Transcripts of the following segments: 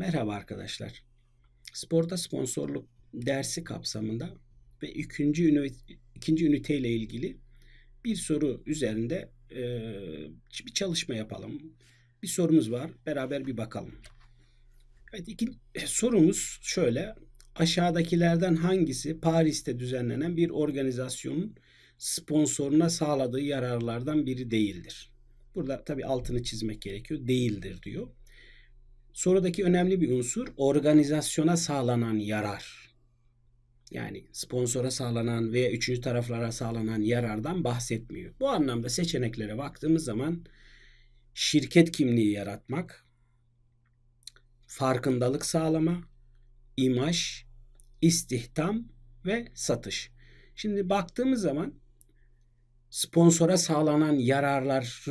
Merhaba arkadaşlar. Sporda sponsorluk dersi kapsamında ve ikinci, ünü, ikinci üniteyle ilgili bir soru üzerinde e, bir çalışma yapalım. Bir sorumuz var. Beraber bir bakalım. Evet, iki, e, sorumuz şöyle. Aşağıdakilerden hangisi Paris'te düzenlenen bir organizasyonun sponsoruna sağladığı yararlardan biri değildir? Burada tabii altını çizmek gerekiyor. Değildir diyor. Sorudaki önemli bir unsur organizasyona sağlanan yarar. Yani sponsora sağlanan veya üçüncü taraflara sağlanan yarardan bahsetmiyor. Bu anlamda seçeneklere baktığımız zaman şirket kimliği yaratmak, farkındalık sağlama, imaj, istihdam ve satış. Şimdi baktığımız zaman sponsora sağlanan yararlar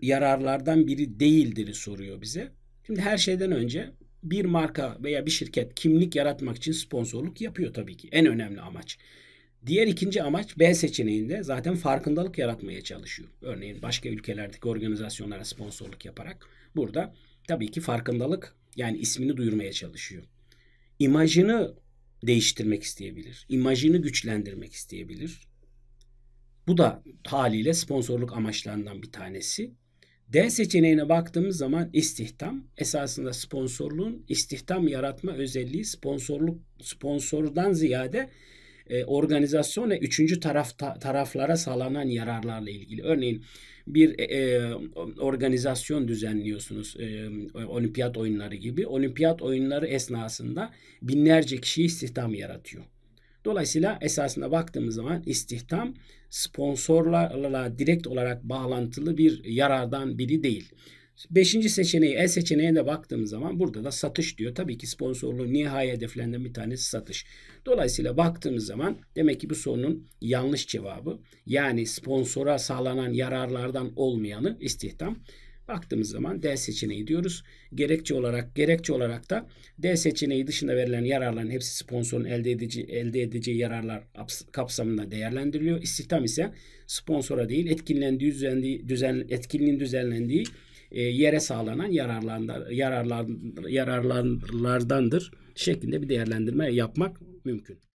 yararlardan biri değildir soruyor bize. Şimdi her şeyden önce bir marka veya bir şirket kimlik yaratmak için sponsorluk yapıyor tabii ki. En önemli amaç. Diğer ikinci amaç B seçeneğinde zaten farkındalık yaratmaya çalışıyor. Örneğin başka ülkelerdeki organizasyonlara sponsorluk yaparak burada tabii ki farkındalık yani ismini duyurmaya çalışıyor. İmajını değiştirmek isteyebilir. İmajını güçlendirmek isteyebilir. Bu da haliyle sponsorluk amaçlarından bir tanesi. D seçeneğine baktığımız zaman istihdam esasında sponsorluğun istihdam yaratma özelliği sponsorluk sponsordan ziyade e, organizasyon ve üçüncü tarafta, taraflara sağlanan yararlarla ilgili. Örneğin bir e, e, organizasyon düzenliyorsunuz e, olimpiyat oyunları gibi. Olimpiyat oyunları esnasında binlerce kişi istihdam yaratıyor. Dolayısıyla esasında baktığımız zaman istihdam sponsorlarla direkt olarak bağlantılı bir yarardan biri değil. Beşinci seçeneği E seçeneğine de baktığımız zaman burada da satış diyor. Tabii ki sponsorluğun nihai hedeflerinden bir tanesi satış. Dolayısıyla baktığımız zaman demek ki bu sorunun yanlış cevabı yani sponsora sağlanan yararlardan olmayanı istihdam. Baktığımız zaman D seçeneği diyoruz. Gerekçe olarak gerekçe olarak da D seçeneği dışında verilen yararların hepsi sponsorun elde edici elde edeceği yararlar kapsamında değerlendiriliyor. İstihdam ise sponsora değil etkinlendiği düzenli düzen etkinliğin düzenlendiği e, yere sağlanan yararlar yararlar yararlardandır şeklinde bir değerlendirme yapmak mümkün.